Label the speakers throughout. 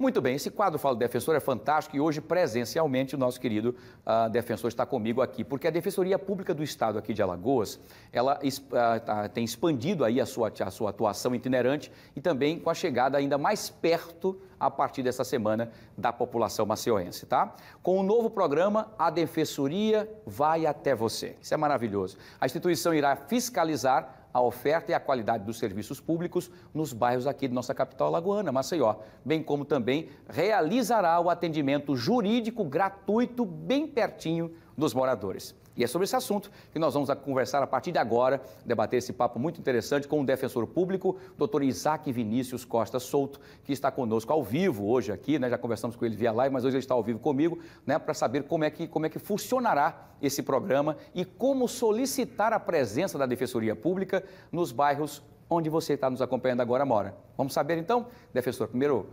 Speaker 1: Muito bem, esse quadro Fala Defensor é fantástico e hoje, presencialmente, o nosso querido uh, defensor está comigo aqui, porque a Defensoria Pública do Estado aqui de Alagoas, ela uh, tem expandido aí a sua, a sua atuação itinerante e também com a chegada ainda mais perto, a partir dessa semana, da população macioense, tá? Com o novo programa, a Defensoria vai até você. Isso é maravilhoso. A instituição irá fiscalizar a oferta e a qualidade dos serviços públicos nos bairros aqui de nossa capital lagoana, Maceió, bem como também realizará o atendimento jurídico gratuito bem pertinho dos moradores. E é sobre esse assunto que nós vamos conversar a partir de agora, debater esse papo muito interessante com o defensor público, doutor Isaac Vinícius Costa Souto, que está conosco ao vivo hoje aqui, né? Já conversamos com ele via live, mas hoje ele está ao vivo comigo, né? Para saber como é, que, como é que funcionará esse programa e como solicitar a presença da Defensoria Pública nos bairros onde você está nos acompanhando agora mora. Vamos saber então, defensor, primeiro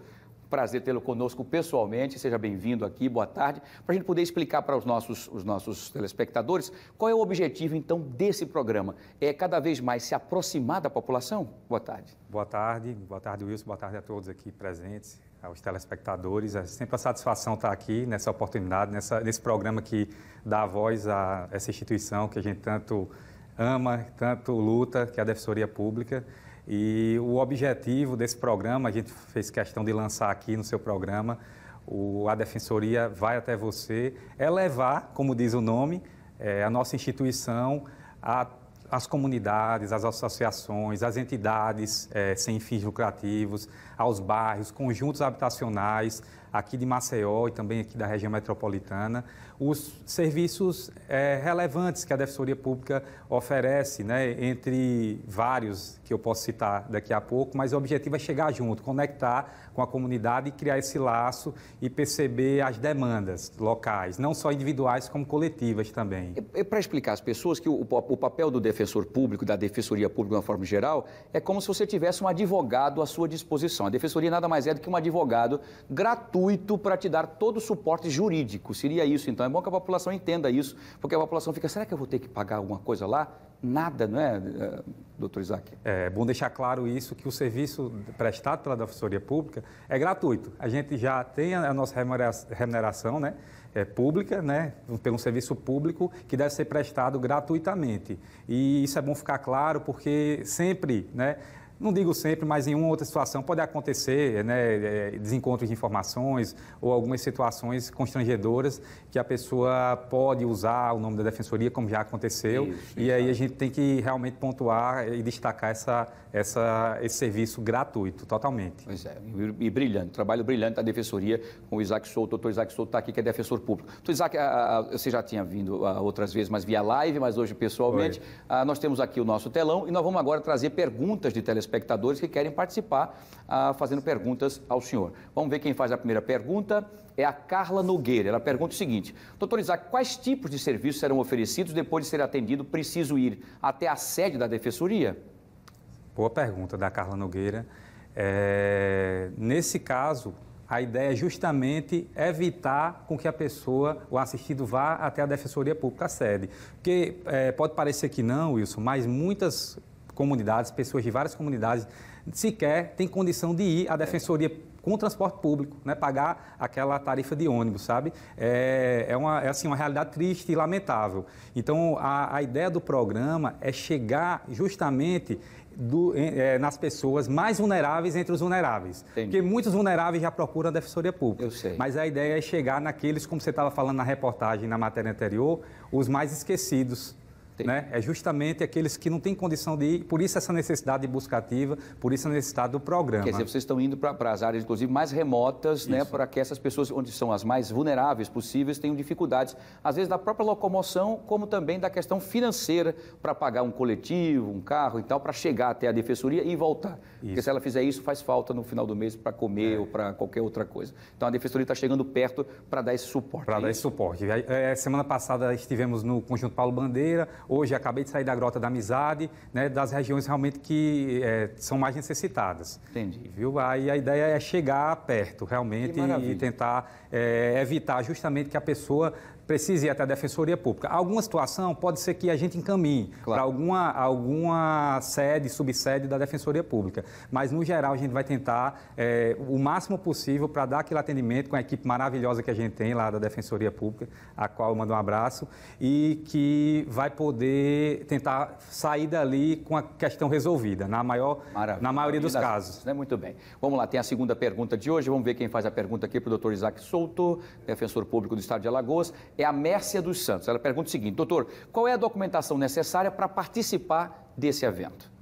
Speaker 1: Prazer tê-lo conosco pessoalmente. Seja bem-vindo aqui, boa tarde. Para a gente poder explicar para os nossos, os nossos telespectadores qual é o objetivo, então, desse programa. É cada vez mais se aproximar da população? Boa tarde. Boa
Speaker 2: tarde, boa tarde, Wilson, boa tarde a todos aqui presentes, aos telespectadores. É sempre uma satisfação estar aqui nessa oportunidade, nessa, nesse programa que dá voz a essa instituição que a gente tanto ama, tanto luta, que é a Defensoria Pública. E o objetivo desse programa, a gente fez questão de lançar aqui no seu programa, o, a Defensoria vai até você, é levar, como diz o nome, é, a nossa instituição a às comunidades, às associações, às entidades é, sem fins lucrativos, aos bairros, conjuntos habitacionais aqui de Maceió e também aqui da região metropolitana, os serviços é, relevantes que a Defensoria Pública oferece, né, entre vários que eu posso citar daqui a pouco, mas o objetivo é chegar junto, conectar com a comunidade e criar esse laço e perceber as demandas locais, não só individuais como coletivas também.
Speaker 1: É, é Para explicar às pessoas que o, o papel do defensor defensor público, da defensoria pública de uma forma geral, é como se você tivesse um advogado à sua disposição. A defensoria nada mais é do que um advogado gratuito para te dar todo o suporte jurídico. Seria isso, então. É bom que a população entenda isso, porque a população fica, será que eu vou ter que pagar alguma coisa lá? nada, não é, eh, doutor Isaac? É, é bom deixar claro isso, que o
Speaker 2: serviço prestado pela Defensoria Pública é gratuito. A gente já tem a nossa remuneração né, é, pública, né, pelo serviço público, que deve ser prestado gratuitamente. E isso é bom ficar claro, porque sempre... Né, não digo sempre, mas em uma outra situação pode acontecer né, é, de informações ou algumas situações constrangedoras que a pessoa pode usar o nome da defensoria, como já aconteceu. Isso, e aí a gente tem que realmente pontuar e destacar essa, essa, esse serviço
Speaker 1: gratuito, totalmente. Pois é, e brilhante, trabalho brilhante da defensoria com o Isaac Souto. O doutor Isaac Souto está aqui, que é defensor público. Doutor Isaac, você já tinha vindo ah, outras vezes, mas via live, mas hoje pessoalmente. Ah, nós temos aqui o nosso telão e nós vamos agora trazer perguntas de telespectadores telespectadores que querem participar ah, fazendo perguntas ao senhor. Vamos ver quem faz a primeira pergunta. É a Carla Nogueira. Ela pergunta o seguinte: Doutor Isaac, quais tipos de serviços serão oferecidos depois de ser atendido? Preciso ir até a sede da Defensoria? Boa pergunta da Carla Nogueira.
Speaker 2: É, nesse caso, a ideia é justamente evitar com que a pessoa, o assistido, vá até a Defensoria Pública, a sede. Porque é, pode parecer que não, Wilson, mas muitas comunidades, pessoas de várias comunidades, sequer tem condição de ir à defensoria com o transporte público, né? pagar aquela tarifa de ônibus, sabe? É, é, uma, é assim, uma realidade triste e lamentável. Então, a, a ideia do programa é chegar justamente do, é, nas pessoas mais vulneráveis entre os vulneráveis. Entendi. Porque muitos vulneráveis já procuram a defensoria pública. Eu sei. Mas a ideia é chegar naqueles, como você estava falando na reportagem, na matéria anterior, os mais esquecidos, né? É justamente aqueles que não têm condição de ir, por isso essa necessidade de busca ativa, por isso a necessidade
Speaker 1: do programa. Quer dizer, vocês estão indo para as áreas, inclusive, mais remotas, né, isso. né, para que essas pessoas, onde são as mais vulneráveis possíveis, tenham dificuldades, às vezes da própria locomoção, como também da questão financeira, para pagar um coletivo, um carro e tal, para chegar até a defensoria e voltar. Isso. Porque se ela fizer isso, faz falta no final do mês para comer é. ou para qualquer outra coisa. Então a defensoria está chegando perto para dar esse suporte. Para é dar esse suporte.
Speaker 2: É, semana passada estivemos no Conjunto Paulo Bandeira, Hoje, acabei de sair da Grota da Amizade, né, das regiões realmente que é, são mais necessitadas. Entendi. Viu? Aí a ideia é chegar perto, realmente, e tentar é, evitar justamente que a pessoa precisa ir até a Defensoria Pública. Alguma situação pode ser que a gente encaminhe claro. para alguma, alguma sede, subsede da Defensoria Pública. Mas, no geral, a gente vai tentar é, o máximo possível para dar aquele atendimento com a equipe maravilhosa que a gente tem lá da Defensoria Pública, a qual eu mando um abraço, e que vai poder
Speaker 1: tentar sair dali com a questão resolvida, na, maior, na maioria dos casos. Né? Muito bem. Vamos lá, tem a segunda pergunta de hoje. Vamos ver quem faz a pergunta aqui para o doutor Isaac Souto, defensor público do Estado de Alagoas é a Mércia dos Santos. Ela pergunta o seguinte: doutor, qual é a documentação necessária para participar desse evento?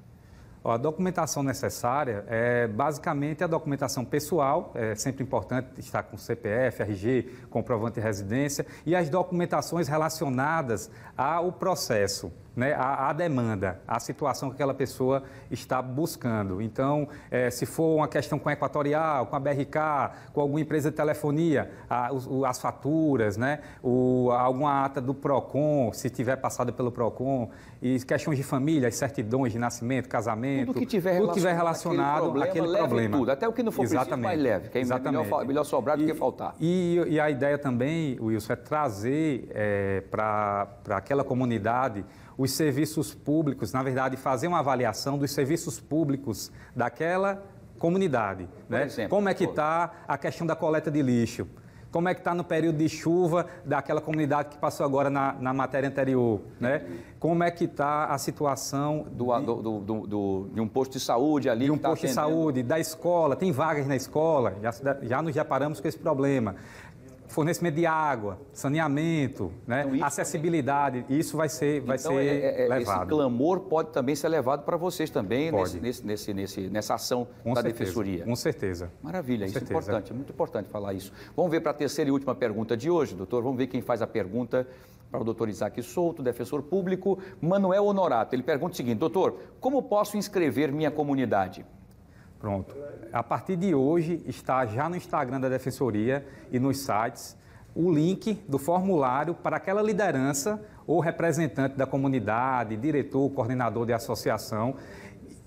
Speaker 1: A documentação necessária
Speaker 2: é basicamente a documentação pessoal, é sempre importante estar com CPF, RG, comprovante de residência e as documentações relacionadas ao processo né, a, a, demanda, a situação que aquela pessoa está buscando. Então, é, se for uma questão com a Equatorial, com a BRK, com alguma empresa de telefonia, a, o, as faturas, né, o, alguma ata do PROCON, se tiver passado pelo PROCON, e questões de família, certidões de nascimento, casamento. Tudo que tiver, tudo tiver relacionado àquele problema. Aquele leve problema. Tudo, até o que não for Exatamente. preciso, mais leve, que é Exatamente. Melhor,
Speaker 1: melhor sobrar do que faltar.
Speaker 2: E, e, a ideia também, Wilson, é trazer é, para aquela comunidade os serviços públicos, na verdade, fazer uma avaliação dos serviços públicos daquela comunidade. Né? Exemplo, como é que está a questão da coleta de lixo? Como é que está no período de chuva daquela comunidade que passou agora na, na matéria anterior? Né? Como é que está a situação do, de, do, do, do, de um posto de saúde ali? De um tá posto tá de saúde, da escola, tem vagas na escola, já, já nos deparamos com esse problema fornecimento de água, saneamento, né? Então, isso acessibilidade, também... isso vai ser, vai então, ser é, é, é levado. Esse
Speaker 1: clamor pode também ser levado para vocês também nesse, nesse, nesse, nessa ação com da certeza, Defensoria. Com certeza. Maravilha, com isso é certeza. é importante, é muito importante falar isso. Vamos ver para a terceira e última pergunta de hoje, doutor. Vamos ver quem faz a pergunta para o doutor Isaac Souto, defensor público, Manuel Honorato. Ele pergunta o seguinte, doutor, como posso inscrever minha comunidade? Pronto. A partir de hoje está já no Instagram da Defensoria e nos sites
Speaker 2: o link do formulário para aquela liderança ou representante da comunidade, diretor, coordenador de associação,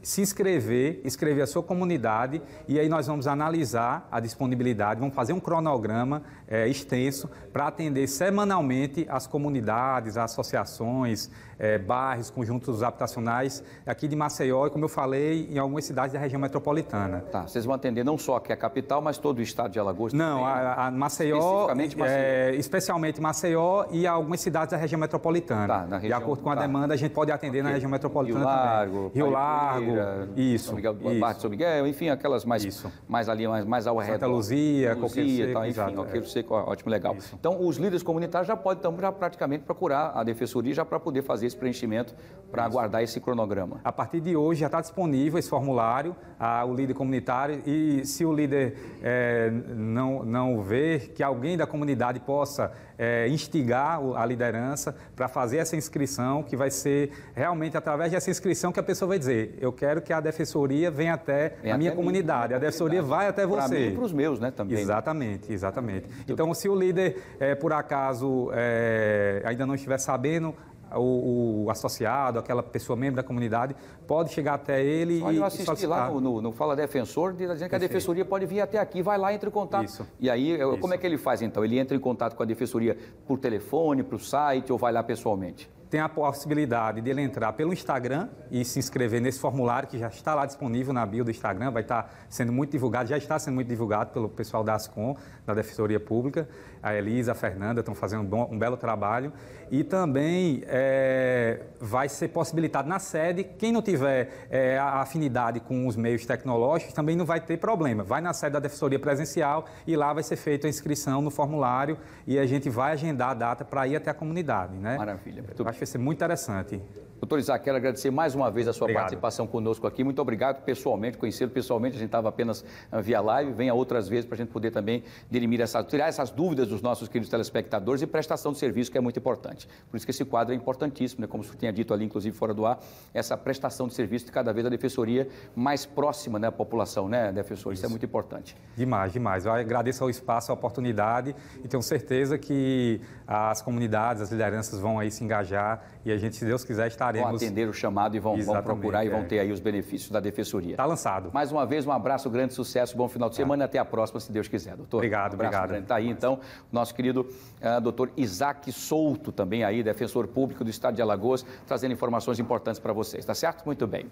Speaker 2: se inscrever, escrever a sua comunidade e aí nós vamos analisar a disponibilidade, vamos fazer um cronograma é, extenso para atender semanalmente as comunidades, as associações, é, bairros, conjuntos habitacionais aqui de Maceió e, como eu falei, em algumas cidades da região metropolitana.
Speaker 1: Tá, vocês vão atender não só aqui a capital, mas todo o estado de Alagoas? Não, a, a Maceió, especificamente eh, Maceió. É,
Speaker 2: especialmente Maceió e algumas cidades da região metropolitana. Tá, na região, de acordo com a tá. demanda, a gente pode atender okay. na região metropolitana Rio Largo, também. Rio Largo,
Speaker 1: isso, São Miguel, isso. Barra de São Miguel, enfim, aquelas mais, isso. mais ali, mais, mais ao redor. Santa Luzia, Luzia Coqueiro tal, enfim, exato, é. Coqueiro ótimo, legal. Isso. Então, os líderes comunitários já podem, então, já praticamente procurar a defensoria já para poder fazer fazer esse preenchimento para aguardar esse cronograma. A partir de hoje já está disponível esse formulário ao
Speaker 2: líder comunitário e se o líder é, não, não ver que alguém da comunidade possa é, instigar a liderança para fazer essa inscrição, que vai ser realmente através dessa inscrição que a pessoa vai dizer, eu quero que a defensoria venha até Vem a minha até comunidade, a defensoria vai até você. Para os meus, né, também. Né? Exatamente, exatamente. Então, se o líder, é, por acaso, é, ainda não estiver sabendo, o, o, associado, aquela pessoa membro da comunidade, pode chegar até ele Olha, e. Eu assisti lá no,
Speaker 1: no, no, Fala Defensor, dizendo assim que a defensoria pode vir até aqui, vai lá, entre em contato. Isso. E aí, Isso. como é que ele faz então? Ele entra em contato com a defensoria por telefone, para o site ou vai lá pessoalmente? tem a possibilidade
Speaker 2: de ele entrar pelo Instagram e se inscrever nesse formulário que já está lá disponível na bio do Instagram, vai estar tá sendo muito divulgado, já está sendo muito divulgado pelo pessoal da Ascom, da Defensoria Pública, a Elisa, a Fernanda estão fazendo um, bom, um belo trabalho. E também é, vai ser possibilitado na sede, quem não tiver é, afinidade com os meios tecnológicos também não vai ter problema, vai na sede da Defensoria Presencial e lá vai ser feita a inscrição no formulário
Speaker 1: e a gente vai agendar a data para ir até a comunidade. Né? Maravilha, muito acho que vai ser muito interessante. Doutor Isaac, quero agradecer mais uma vez a sua obrigado. participação conosco aqui. Muito obrigado pessoalmente, conhecê-lo pessoalmente. A gente estava apenas ah, via live. Venha outras vezes para a gente poder também dirimir essas, tirar essas dúvidas dos nossos queridos telespectadores e prestação de serviço, que é muito importante. Por isso que esse quadro é importantíssimo, né? como você tinha dito ali, inclusive fora do ar, essa prestação de serviço de cada vez a defensoria mais próxima né, à população, né, defensor? Isso. É isso é muito importante. Demais, demais. Eu agradeço ao espaço, a oportunidade e tenho
Speaker 2: certeza que as comunidades, as lideranças vão aí se engajar buscar e a gente, se Deus quiser,
Speaker 1: estaremos. Vão atender o chamado e vão, vão procurar e vão é. ter aí os benefícios da Defensoria. Está lançado. Mais uma vez, um abraço, grande sucesso, bom final de tá. semana e até a próxima, se Deus quiser, doutor. Obrigado, um obrigado. Está aí, então, nosso querido uh, doutor Isaac Souto, também aí, defensor público do Estado de Alagoas, trazendo informações importantes para vocês, tá certo? Muito bem.